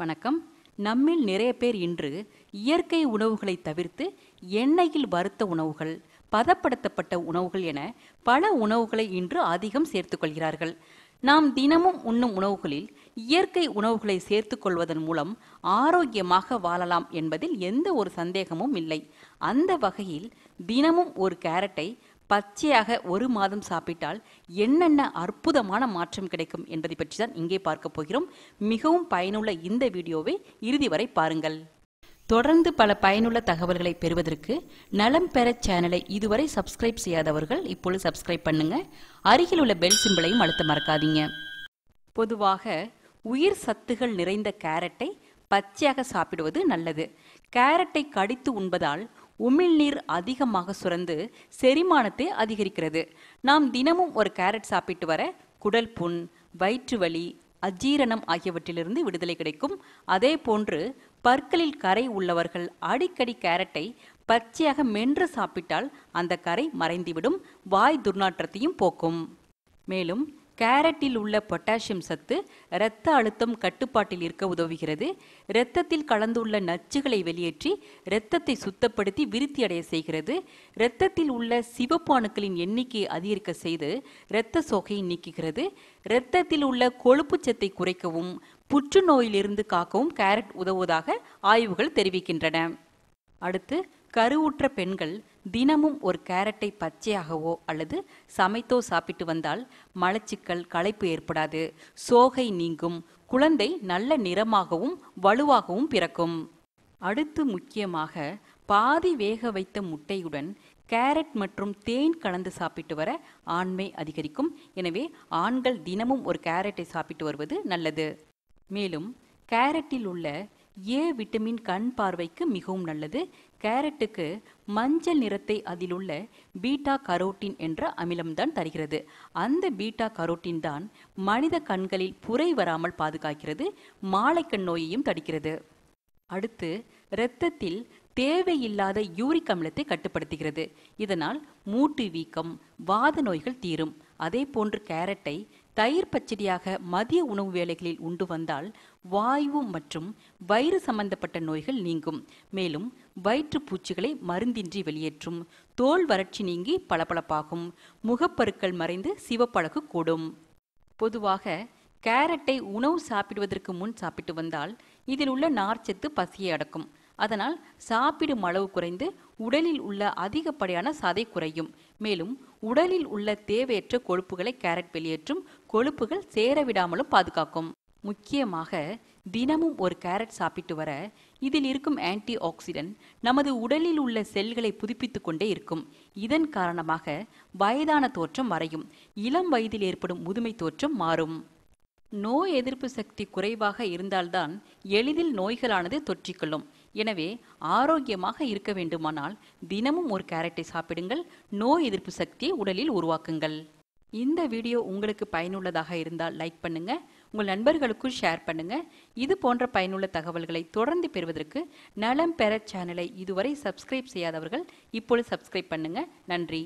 வணக்கம் நம்மில் நிறைய பேர் இன்று இயற்கை உணவுகளை தவிர்த்து எண்ணெயில் வறுத்த உணவுகள் பதப்படுத்தப்பட்ட உணவுகள் என பல உணவுகளை இன்று அதிகம் சேர்த்துக்கொள்கிறார்கள் நாம் தினமும் உண்ணும் உணவுகளில் இயற்கை உணவுகளை சேர்த்துக்கொள்வதன் மூலம் ஆரோக்கியமாக வாழலாம் என்பதில் எந்த ஒரு சந்தேகமும் இல்லை அந்த வகையில் தினமும் ஒரு கேரட்டை பச்சையாக ஒரு மாதம் சாப்பிட்டால் என்னென்ன அற்புதமான மாற்றம் கிடைக்கும் என்பதை பற்றி தான் இங்கே பார்க்க போகிறோம் மிகவும் பயனுள்ள இந்த வீடியோவை இறுதி வரை பாருங்கள் தொடர்ந்து பல பயனுள்ள தகவல்களை பெறுவதற்கு நலம் பெற சேனலை இதுவரை சப்ஸ்கிரைப் செய்யாதவர்கள் இப்பொழுது சப்ஸ்கிரைப் பண்ணுங்க அருகில் உள்ள பெல் சிம்பிளையும் அழுத்த மறக்காதீங்க பொதுவாக உயிர் சத்துகள் நிறைந்த கேரட்டை பச்சையாக சாப்பிடுவது நல்லது கேரட்டை கடித்து உண்பதால் உமிழ்நீர் அதிகமாக சுரந்து செரிமானத்தை அதிகரிக்கிறது நாம் தினமும் ஒரு கேரட் சாப்பிட்டு வர குடல் புண் வயிற்று வலி அஜீரணம் ஆகியவற்றிலிருந்து விடுதலை கிடைக்கும் அதே போன்று பற்களில் கரை உள்ளவர்கள் அடிக்கடி கேரட்டை பச்சையாக மென்று சாப்பிட்டால் அந்த கரை மறைந்துவிடும் வாய் துர்நாற்றத்தையும் போக்கும் மேலும் கேரட்டில் உள்ள பொட்டாசியம் சத்து இரத்த அழுத்தம் கட்டுப்பாட்டில் இருக்க உதவுகிறது இரத்தத்தில் கலந்துள்ள நச்சுகளை வெளியேற்றி இரத்தத்தை சுத்தப்படுத்தி விருத்தி அடைய செய்கிறது இரத்தத்தில் உள்ள சிவப்பு அணுக்களின் எண்ணிக்கையை அதிகரிக்க செய்து இரத்த சோகையை நீக்குகிறது இரத்தத்தில் உள்ள கொழுப்பு சத்தை குறைக்கவும் புற்றுநோயிலிருந்து காக்கவும் கேரட் உதவுவதாக ஆய்வுகள் தெரிவிக்கின்றன அடுத்து கருவுற்ற பெண்கள் தினமும் ஒரு கேரட்டை பச்சையாகவோ அல்லது சமைத்தோ சாப்பிட்டு வந்தால் மலச்சிக்கல் களைப்பு ஏற்படாது சோகை நீங்கும் குழந்தை நல்ல நிறமாகவும் வலுவாகவும் பிறக்கும் அடுத்து முக்கியமாக பாதி வேக வைத்த முட்டையுடன் கேரட் மற்றும் தேன் கலந்து சாப்பிட்டு வர ஆண்மை அதிகரிக்கும் எனவே ஆண்கள் தினமும் ஒரு கேரட்டை சாப்பிட்டு வருவது நல்லது மேலும் கேரட்டில் உள்ள ஏ விட்டமின் கண் பார்வைக்கு மிகவும் நல்லது கேரட்டுக்கு மஞ்சள் நிறத்தை அதிலுள்ள பீட்டா கரோட்டின் என்ற அமிலம்தான் தருகிறது அந்த பீட்டா கரோட்டின் தான் மனித கண்களில் புரை வராமல் பாதுகாக்கிறது மாலைக்கண் நோயையும் தடுக்கிறது அடுத்து இரத்தத்தில் தேவையில்லாத யூரிக் அமிலத்தை கட்டுப்படுத்துகிறது இதனால் மூட்டு வீக்கம் வாத நோய்கள் தீரும் அதே போன்று கேரட்டை தயிர் பச்சடியாக மதிய உணவு வேலைகளில் உண்டு வந்தால் வாயு மற்றும் வயிறு சம்பந்தப்பட்ட நோய்கள் நீங்கும் மேலும் வயிற்று பூச்சிகளை மருந்தின்றி வெளியேற்றும் தோல் வறட்சி நீங்கி பளபளப்பாகும் முகப்பருக்கள் மறைந்து சிவப்பழகு கூடும் பொதுவாக கேரட்டை உணவு சாப்பிடுவதற்கு முன் சாப்பிட்டு வந்தால் இதில் உள்ள நார்ச்சத்து பசியை அடக்கும் அதனால் சாப்பிடும் அளவு குறைந்து உடலில் உள்ள அதிகப்படியான சதை குறையும் மேலும் உடலில் உள்ள தேவையற்ற கொழுப்புகளை கேரட் வெளியேற்றும் கொழுப்புகள் சேரவிடாமலும் பாதுகாக்கும் முக்கியமாக தினமும் ஒரு கேரட் சாப்பிட்டு வர இதில் இருக்கும் ஆன்டி ஆக்சிடென்ட் நமது உடலில் உள்ள செல்களை புதுப்பித்துக் கொண்டே இருக்கும் இதன் காரணமாக வயதான தோற்றம் மறையும் இளம் வயதில் ஏற்படும் முதுமை தோற்றம் மாறும் நோய் எதிர்ப்பு சக்தி குறைவாக இருந்தால்தான் எளிதில் நோய்களானது தொற்றிக்கொள்ளும் எனவே ஆரோக்கியமாக இருக்க வேண்டுமானால் தினமும் ஒரு கேரட்டை சாப்பிடுங்கள் நோய் எதிர்ப்பு சக்தியை உடலில் உருவாக்குங்கள் இந்த வீடியோ உங்களுக்கு பயனுள்ளதாக இருந்தால் லைக் பண்ணுங்க உங்கள் நண்பர்களுக்கும் ஷேர் பண்ணுங்க இது போன்ற பயனுள்ள தகவல்களை தொடர்ந்து பெறுவதற்கு நலம் பெற சேனலை இதுவரை சப்ஸ்கிரைப் செய்யாதவர்கள் இப்பொழுது சப்ஸ்கிரைப் பண்ணுங்க நன்றி